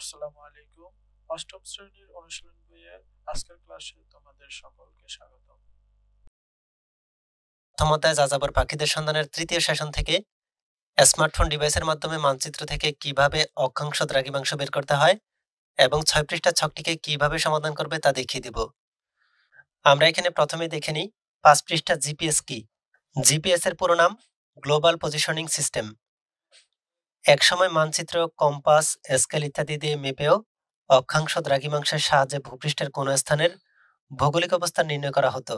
আসসালামু আলাইকুম অষ্টম শ্রেণীর অনুশীলন বইয়ের আজকের ক্লাসে তোমাদের সকলকে স্বাগত প্রথমতায় যাযাবর পাখিদের সন্ধানের তৃতীয় সেশন থেকে স্মার্টফোন ডিভাইসের মাধ্যমে মানচিত্র থেকে কিভাবে অক্ষাংশ দ্রাঘিমাংশ বের করতে হয় এবং ছয় পৃষ্ঠা ছকটিকে কিভাবে সমাধান করবে তা দেখিয়ে দেব আমরা এখানে প্রথমে দেখে নিই পাঁচ পৃষ্ঠা জিপিএস কি জিপিএস এর পুরো নাম গ্লোবাল পজিশনিং সিস্টেম একসময় মানচিত্র কম্পাস স্কেল ইত্যাদি দিয়ে মেপেও অক্ষাংশ দ্রাঘিমাংশের সাহায্যে ভূপৃষ্ঠের কোনো স্থানের ভৌগোলিক অবস্থান নির্ণয় করা হতো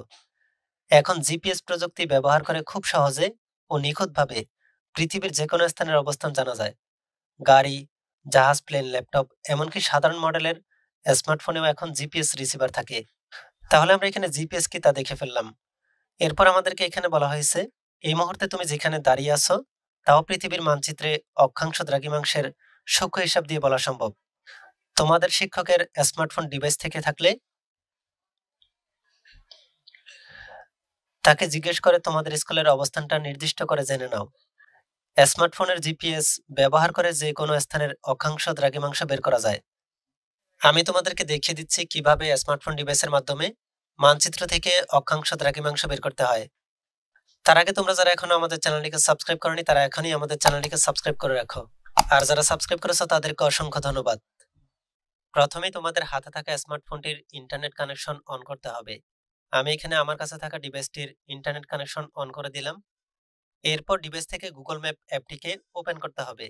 এখন জিপিএস প্রযুক্তি ব্যবহার করে খুব সহজে ও নিখুঁতভাবে পৃথিবীর যে কোনো স্থানের অবস্থান জানা যায় গাড়ি জাহাজ প্লেন ল্যাপটপ এমনকি সাধারণ মডেলের স্মার্টফোনেও এখন জিপিএস রিসিভার থাকে তাহলে আমরা এখানে জিপিএস কি তা দেখে ফেললাম এরপর আমাদেরকে এখানে বলা হয়েছে এই মুহূর্তে তুমি যেখানে দাঁড়িয়ে আছো তাও পৃথিবীর মানচিত্রে অক্ষাংশ দ্রাঘিমাংশের সূক্ষ্ম হিসাব দিয়ে বলা সম্ভব তোমাদের শিক্ষকের স্মার্টফোন ডিভাইস থেকে থাকলে তাকে জিজ্ঞেস করে তোমাদের স্কুলের অবস্থানটা নির্দিষ্ট করে জেনে নাও স্মার্টফোনের জিপিএস ব্যবহার করে যে কোনো স্থানের অক্ষাংশ দ্রাঘিমাংশ বের করা যায় আমি তোমাদেরকে দেখিয়ে দিচ্ছি কিভাবে স্মার্টফোন ডিভাইসের মাধ্যমে মানচিত্র থেকে অক্ষাংশ দ্রাঘিমাংশ বের করতে হয় তার আগে তোমরা যারা এখনো আমাদের চ্যানেলটিকে সাবস্ক্রাইব করনি তারা এখনই আমাদের চ্যানেলটিকে সাবস্ক্রাইব করে রাখো আর যারা সাবস্ক্রাইব করেছো তাদেরকে অসংখ্য ধন্যবাদ প্রথমে তোমাদের হাতে থাকা স্মার্টফোনটির ইন্টারনেট কানেকশন অন করতে হবে আমি এখানে আমার কাছে থাকা ডিভাইসটির ইন্টারনেট কানেকশন অন করে দিলাম এরপর ডিভাইস থেকে গুগল ম্যাপ অ্যাপটিকে ওপেন করতে হবে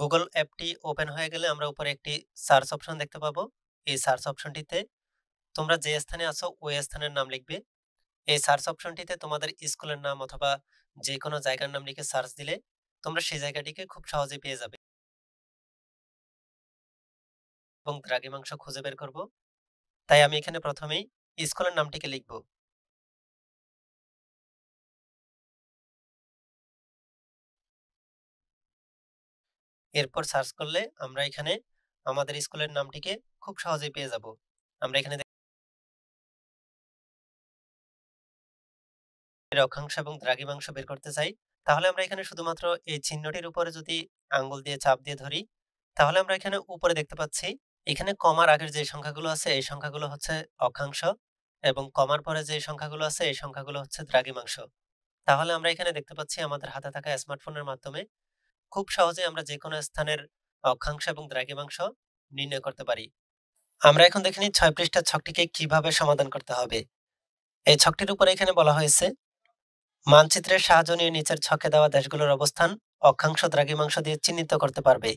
গুগল অ্যাপটি ওপেন হয়ে গেলে আমরা উপরে একটি সার্চ অপশন দেখতে পাবো এই সার্চ অপশনটিতে তোমরা যে স্থানে আছো ওই স্থানের নাম লিখবে এই সার্চ অপশনটিতে তোমাদের স্কুলের নাম অথবা যে কোনো জায়গার নাম লিখে সার্চ দিলে তোমরা সেই জায়গাটিকে খুব সহজে পেয়ে যাবে এবং দ্রাঘিমাংশ খুঁজে বের করব তাই আমি এখানে প্রথমেই স্কুলের নামটিকে লিখব এরপর সার্চ করলে আমরা এখানে আমাদের স্কুলের নামটিকে খুব সহজেই পেয়ে যাব আমরা এখানে এর অক্ষাংশ এবং দ্রাঘিমাংশ বের করতে চাই তাহলে আমরা এখানে শুধুমাত্র এই চিহ্নটির উপরে যদি আঙ্গুল দিয়ে চাপ দিয়ে ধরি তাহলে আমরা এখানে উপরে দেখতে পাচ্ছি এখানে কমার আগের যে সংখ্যাগুলো আছে এই সংখ্যাগুলো হচ্ছে অক্ষাংশ এবং কমার পরে যে সংখ্যাগুলো আছে এই সংখ্যাগুলো হচ্ছে দ্রাঘিমাংশ তাহলে আমরা এখানে দেখতে পাচ্ছি আমাদের হাতে থাকা স্মার্টফোনের মাধ্যমে খুব সহজে আমরা যে কোনো স্থানের অক্ষাংশ এবং দ্রাঘিমাংশ নির্ণয় করতে পারি আমরা এখন দেখে নিই ছয় পৃষ্ঠার ছকটিকে কিভাবে সমাধান করতে হবে এই ছকটির উপরে এখানে বলা হয়েছে মানচিত্রের সাহায্য নিয়ে নিচের ছকে দেওয়া দেশগুলোর অবস্থান অক্ষাংশ দ্রাঘিমাংশ দিয়ে চিহ্নিত করতে পারবে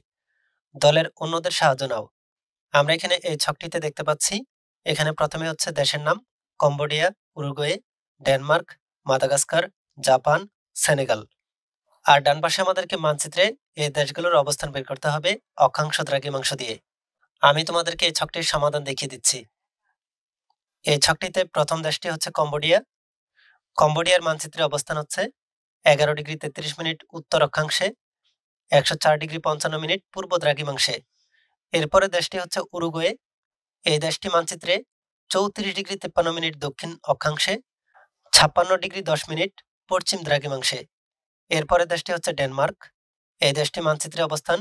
দলের অন্যদের সাহায্য নাও আমরা এখানে এই ছকটিতে দেখতে পাচ্ছি এখানে প্রথমে হচ্ছে দেশের নাম Cambodia Uruguay Denmark Madagascar Japan Senegal আর ডান পাশে আমাদেরকে মানচিত্রে এই দেশগুলোর অবস্থান বের করতে হবে অক্ষাংশ দ্রাঘিমাংশ দিয়ে আমি তোমাদেরকে এই ছকটির সমাধান দেখিয়ে দিচ্ছি এই ছকটিতে প্রথম দেশটি হচ্ছে কম্বোডিয়া কম্বোডিয়ার মানচিত্রে অবস্থান হচ্ছে এগারো ডিগ্রি তেত্রিশ মিনিট উত্তর অক্ষাংশে একশো চার ডিগ্রি পঞ্চান্ন মিনিট পূর্ব দ্রাঘিমাংশে এরপরে দেশটি হচ্ছে উরুগুয়ে এই দেশটি মানচিত্রে চৌত্রিশ ডিগ্রি তেপ্পান্ন মিনিট দক্ষিণ অক্ষাংশে ছাপ্পান্ন ডিগ্রি দশ মিনিট পশ্চিম দ্রাঘিমাংশে এরপরে দেশটি হচ্ছে ডেনমার্ক এই দেশটি মানচিত্রে অবস্থান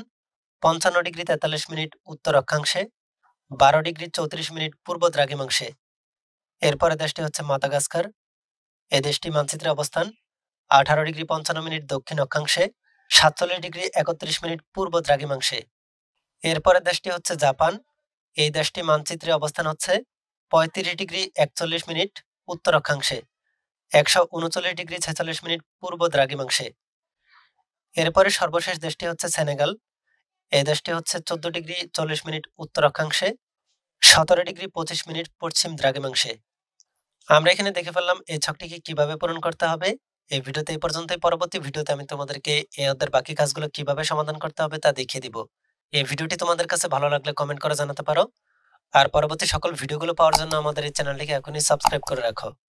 পঞ্চান্ন ডিগ্রি তেতাল্লিশ মিনিট উত্তর অক্ষাংশে বারো ডিগ্রি চৌত্রিশ মিনিট পূর্ব দ্রাঘিমাংশে এরপরে দেশটি হচ্ছে মাদাগাস্কার এ দেশটি মানচিত্রে অবস্থান আঠারো ডিগ্রি পঞ্চান্ন মিনিট দক্ষিণ অক্ষাংশে সাতচল্লিশ ডিগ্রি একত্রিশ মিনিট পূর্ব দ্রাঘিমাংশে এরপরের দেশটি হচ্ছে জাপান এই দেশটি মানচিত্রে অবস্থান হচ্ছে পঁয়ত্রিশ ডিগ্রি একচল্লিশ মিনিট উত্তর অক্ষাংশে একশো উনচল্লিশ ডিগ্রি ছেচল্লিশ মিনিট পূর্ব দ্রাঘিমাংশে এরপরে সর্বশেষ দেশটি হচ্ছে সেনেগাল এই দেশটি হচ্ছে চোদ্দ ডিগ্রি চল্লিশ মিনিট উত্তর অক্ষাংশে সতেরো ডিগ্রি পঁচিশ মিনিট পশ্চিম দ্রাঘিমাংশে আমরা এখানে দেখে ফেললাম এই ছকটিকে কিভাবে পূরণ করতে হবে এই ভিডিওতে এই পর্যন্তই পরবর্তী ভিডিওতে আমি তোমাদেরকে এই অধ্যায়ের বাকি কাজগুলো কিভাবে সমাধান করতে হবে তা দেখিয়ে দিব এই ভিডিওটি তোমাদের কাছে ভালো লাগলে কমেন্ট করে জানাতে পারো আর পরবর্তী সকল ভিডিওগুলো পাওয়ার জন্য আমাদের এই চ্যানেলটিকে এখনই সাবস্ক্রাইব করে রাখো